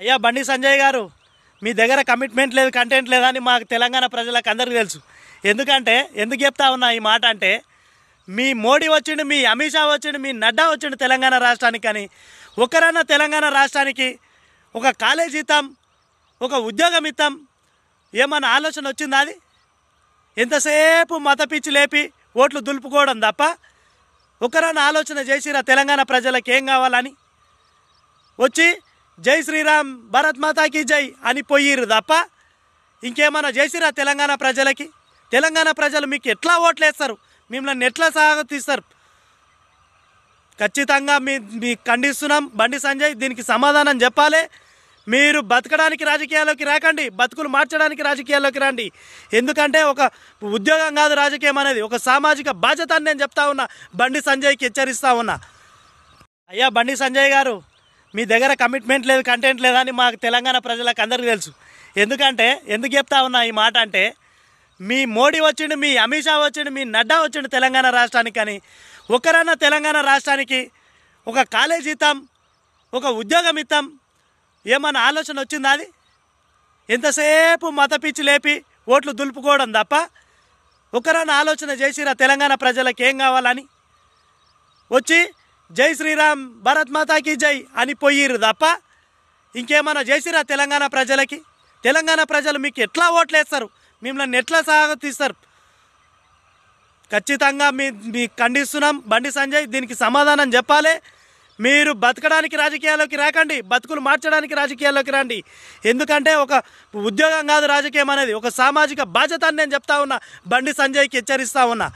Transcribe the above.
అయ్యా బండి సంజయ్ గారు మీ దగ్గర కమిట్మెంట్ లేదు కంటెంట్ లేదని మాకు తెలంగాణ ప్రజలకు అందరికీ తెలుసు ఎందుకంటే ఎందుకు చెప్తా ఉన్నా ఈ మాట అంటే మీ మోడీ వచ్చిండు మీ అమిత్ షా వచ్చిండు మీ నడ్డా వచ్చిండు తెలంగాణ రాష్ట్రానికి కానీ ఒకరన్నా తెలంగాణ రాష్ట్రానికి ఒక కాలేజ్ ఇస్తాం ఒక ఉద్యోగం ఇస్తాం ఏమన్నా ఆలోచన వచ్చిందా అది ఎంతసేపు మత పిచ్చి లేపి ఓట్లు దులుపుకోవడం తప్ప ఒకరన్నా ఆలోచన చేసిరా తెలంగాణ ప్రజలకు ఏం కావాలని వచ్చి జై శ్రీరామ్ భారత్ మాతాకి జై అని పోయిరు తప్ప ఇంకేమన్నా చేసిరా తెలంగాణ ప్రజలకి తెలంగాణ ప్రజలు మీకు ఎట్లా ఓట్లేస్తారు మిమ్మల్ని ఎట్లా సాగతిస్తారు ఖచ్చితంగా మీ మీ ఖండిస్తున్నాం బండి సంజయ్ దీనికి సమాధానం చెప్పాలి మీరు బతకడానికి రాజకీయాల్లోకి రాకండి బతుకులు మార్చడానికి రాజకీయాల్లోకి రండి ఎందుకంటే ఒక ఉద్యోగం కాదు రాజకీయం అనేది ఒక సామాజిక బాధ్యత నేను చెప్తా ఉన్నా బండి సంజయ్కి హెచ్చరిస్తా ఉన్నా అయ్యా బండి సంజయ్ గారు మీ దగ్గర కమిట్మెంట్ లేదు కంటెంట్ లేదని మాకు తెలంగాణ ప్రజలకు అందరికీ తెలుసు ఎందుకంటే ఎందుకు చెప్తా ఉన్నా ఈ మాట అంటే మీ మోడీ వచ్చిండు మీ అమిత్ షా వచ్చిండు మీ నడ్డా వచ్చిండు తెలంగాణ రాష్ట్రానికి కానీ ఒకరన్నా తెలంగాణ రాష్ట్రానికి ఒక కాలేజీ ఇద్దాం ఒక ఉద్యోగం ఇద్దాం ఏమన్నా ఆలోచన వచ్చిందా అది ఎంతసేపు మత పిచ్చి లేపి ఓట్లు దులుపుకోవడం తప్ప ఒకరన్నా ఆలోచన చేసిరా తెలంగాణ ప్రజలకు ఏం కావాలని వచ్చి జై శ్రీరామ్ భరత్ మాతాకి జై అని పోయిరు తప్ప ఇంకేమన్నా చేసిరా తెలంగాణ ప్రజలకి తెలంగాణ ప్రజలు మీకు ఎట్లా ఓట్లేస్తారు మిమ్మల్ని ఎట్లా సాగతిస్తారు ఖచ్చితంగా మీ మీ ఖండిస్తున్నాం బండి సంజయ్ దీనికి సమాధానం చెప్పాలి మీరు బతకడానికి రాజకీయాల్లోకి రాకండి బతుకులు మార్చడానికి రాజకీయాల్లోకి రండి ఎందుకంటే ఒక ఉద్యోగం కాదు రాజకీయం అనేది ఒక సామాజిక బాధ్యత నేను చెప్తా ఉన్నా బండి సంజయ్కి హెచ్చరిస్తా ఉన్నా